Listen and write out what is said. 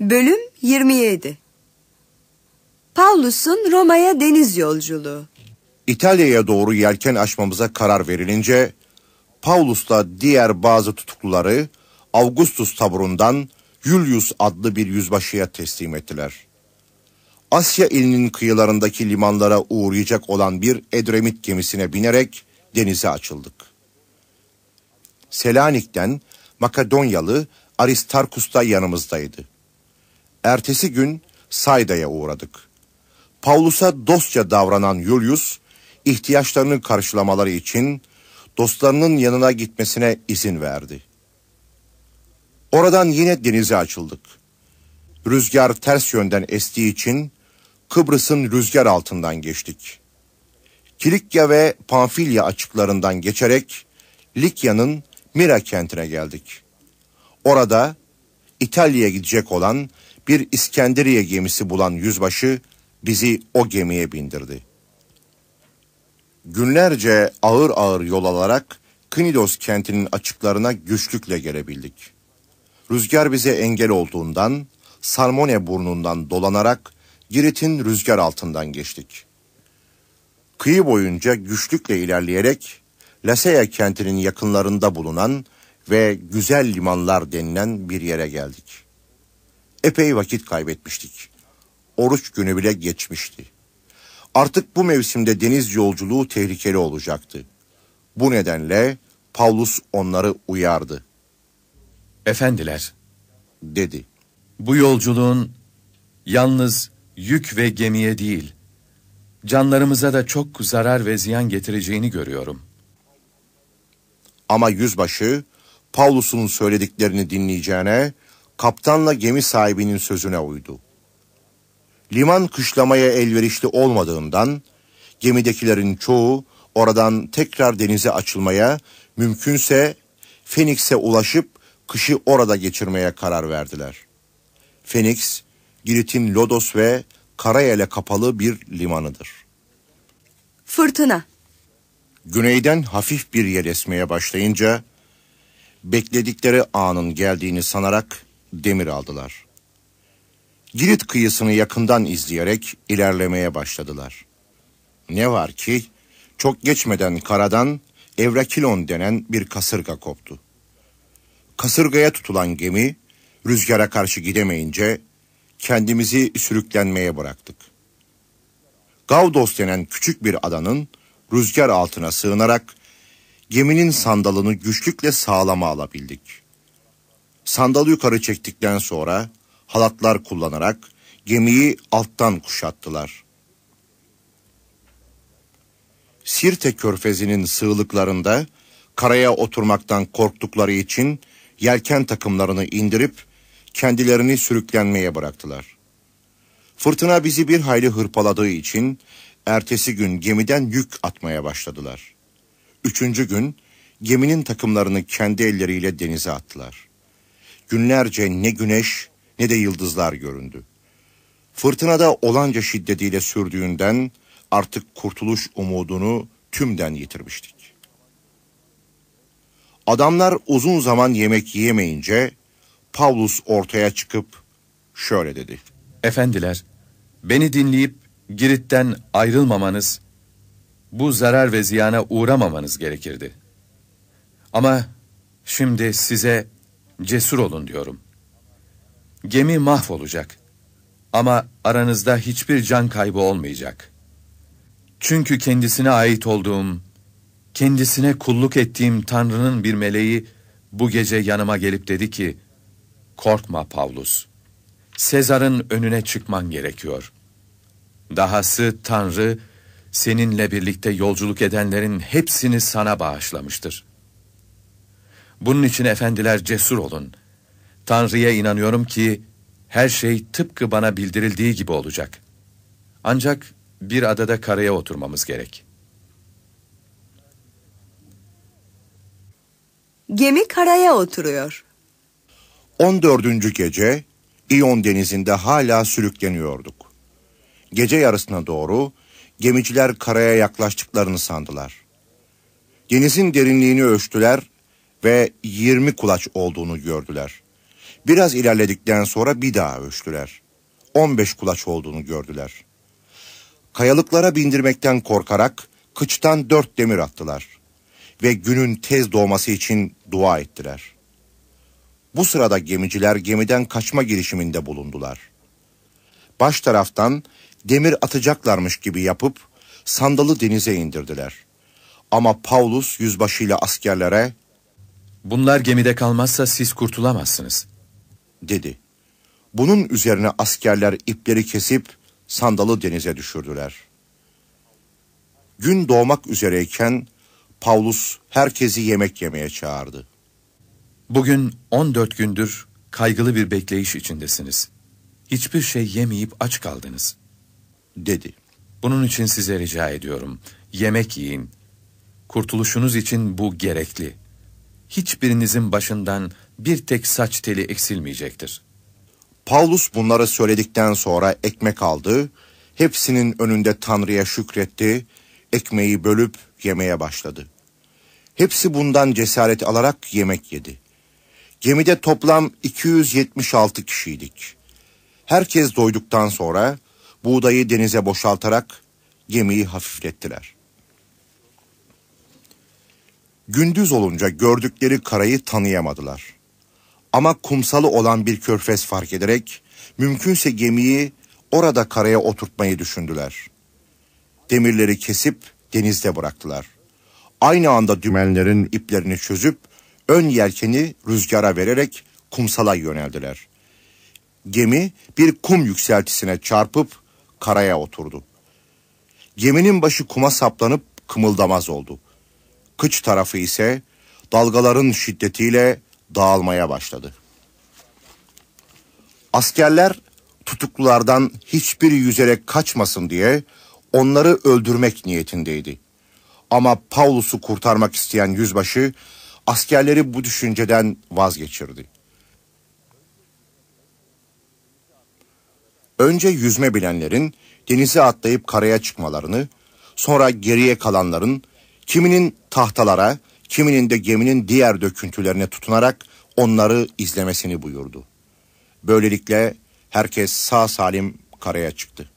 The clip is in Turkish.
Bölüm 27 Paulus'un Roma'ya deniz yolculuğu İtalya'ya doğru yelken açmamıza karar verilince Paulus'la diğer bazı tutukluları Augustus taburundan Julius adlı bir yüzbaşıya teslim ettiler. Asya ilinin kıyılarındaki limanlara uğrayacak olan bir Edremit gemisine binerek denize açıldık. Selanik'ten Makedonyalı Aristarkus da yanımızdaydı. Ertesi gün Sayda'ya uğradık. Paulus'a dostça davranan Julius, ihtiyaçlarını karşılamaları için dostlarının yanına gitmesine izin verdi. Oradan yine denize açıldık. Rüzgar ters yönden estiği için Kıbrıs'ın rüzgar altından geçtik. Kilikya ve Pamfilya açıklarından geçerek Likya'nın Mira kentine geldik. Orada İtalya'ya gidecek olan bir İskenderiye gemisi bulan yüzbaşı bizi o gemiye bindirdi. Günlerce ağır ağır yol alarak Knidos kentinin açıklarına güçlükle gelebildik. Rüzgar bize engel olduğundan Sarmone burnundan dolanarak Girit'in rüzgar altından geçtik. Kıyı boyunca güçlükle ilerleyerek Laseya kentinin yakınlarında bulunan ve güzel limanlar denilen bir yere geldik.'' epey vakit kaybetmiştik. Oruç günü bile geçmişti. Artık bu mevsimde deniz yolculuğu tehlikeli olacaktı. Bu nedenle Paulus onları uyardı. Efendiler, dedi. Bu yolculuğun yalnız yük ve gemiye değil, canlarımıza da çok zarar ve ziyan getireceğini görüyorum. Ama yüzbaşı Paulus'un söylediklerini dinleyeceğine kaptanla gemi sahibinin sözüne uydu. Liman kışlamaya elverişli olmadığından gemidekilerin çoğu oradan tekrar denize açılmaya, mümkünse Phoenix'e ulaşıp kışı orada geçirmeye karar verdiler. Phoenix, Girit'in Lodos ve Karayel'e kapalı bir limanıdır. Fırtına Güneyden hafif bir yer esmeye başlayınca, bekledikleri anın geldiğini sanarak demir aldılar. Girit kıyısını yakından izleyerek ilerlemeye başladılar. Ne var ki çok geçmeden karadan Evrakilon denen bir kasırga koptu. Kasırgaya tutulan gemi rüzgara karşı gidemeyince kendimizi sürüklenmeye bıraktık. Gavdos denen küçük bir adanın rüzgar altına sığınarak geminin sandalını güçlükle sağlama alabildik.'' Sandalı yukarı çektikten sonra halatlar kullanarak gemiyi alttan kuşattılar. Sirte körfezinin sığlıklarında karaya oturmaktan korktukları için yelken takımlarını indirip kendilerini sürüklenmeye bıraktılar. Fırtına bizi bir hayli hırpaladığı için ertesi gün gemiden yük atmaya başladılar. Üçüncü gün geminin takımlarını kendi elleriyle denize attılar günlerce ne güneş ne de yıldızlar göründü. Fırtınada olanca şiddetiyle sürdüğünden artık kurtuluş umudunu tümden yitirmiştik. Adamlar uzun zaman yemek yiyemeyince Pavlus ortaya çıkıp şöyle dedi. Efendiler, beni dinleyip Girit'ten ayrılmamanız, bu zarar ve ziyana uğramamanız gerekirdi. Ama şimdi size cesur olun diyorum. Gemi mahvolacak ama aranızda hiçbir can kaybı olmayacak. Çünkü kendisine ait olduğum, kendisine kulluk ettiğim Tanrı'nın bir meleği bu gece yanıma gelip dedi ki, Korkma Pavlus, Sezar'ın önüne çıkman gerekiyor. Dahası Tanrı, seninle birlikte yolculuk edenlerin hepsini sana bağışlamıştır. Bunun için efendiler cesur olun. Tanrı'ya inanıyorum ki her şey tıpkı bana bildirildiği gibi olacak. Ancak bir adada karaya oturmamız gerek. Gemi karaya oturuyor. 14. gece İyon denizinde hala sürükleniyorduk. Gece yarısına doğru gemiciler karaya yaklaştıklarını sandılar. Denizin derinliğini ölçtüler ve 20 kulaç olduğunu gördüler. Biraz ilerledikten sonra bir daha ölçtüler. 15 kulaç olduğunu gördüler. Kayalıklara bindirmekten korkarak kıçtan dört demir attılar ve günün tez doğması için dua ettiler. Bu sırada gemiciler gemiden kaçma girişiminde bulundular. Baş taraftan demir atacaklarmış gibi yapıp sandalı denize indirdiler. Ama Paulus yüzbaşıyla askerlere Bunlar gemide kalmazsa siz kurtulamazsınız. Dedi. Bunun üzerine askerler ipleri kesip sandalı denize düşürdüler. Gün doğmak üzereyken Paulus herkesi yemek yemeye çağırdı. Bugün 14 gündür kaygılı bir bekleyiş içindesiniz. Hiçbir şey yemeyip aç kaldınız. Dedi. Bunun için size rica ediyorum. Yemek yiyin. Kurtuluşunuz için bu gerekli.'' hiçbirinizin başından bir tek saç teli eksilmeyecektir. Paulus bunları söyledikten sonra ekmek aldı, hepsinin önünde Tanrı'ya şükretti, ekmeği bölüp yemeye başladı. Hepsi bundan cesaret alarak yemek yedi. Gemide toplam 276 kişiydik. Herkes doyduktan sonra buğdayı denize boşaltarak gemiyi hafiflettiler. Gündüz olunca gördükleri karayı tanıyamadılar. Ama kumsalı olan bir körfez fark ederek mümkünse gemiyi orada karaya oturtmayı düşündüler. Demirleri kesip denizde bıraktılar. Aynı anda dümenlerin iplerini çözüp ön yelkeni rüzgara vererek kumsala yöneldiler. Gemi bir kum yükseltisine çarpıp karaya oturdu. Geminin başı kuma saplanıp kımıldamaz oldu kıç tarafı ise dalgaların şiddetiyle dağılmaya başladı. Askerler tutuklulardan hiçbir yüzerek kaçmasın diye onları öldürmek niyetindeydi. Ama Paulus'u kurtarmak isteyen yüzbaşı askerleri bu düşünceden vazgeçirdi. Önce yüzme bilenlerin denize atlayıp karaya çıkmalarını, sonra geriye kalanların kiminin tahtalara, kiminin de geminin diğer döküntülerine tutunarak onları izlemesini buyurdu. Böylelikle herkes sağ salim karaya çıktı.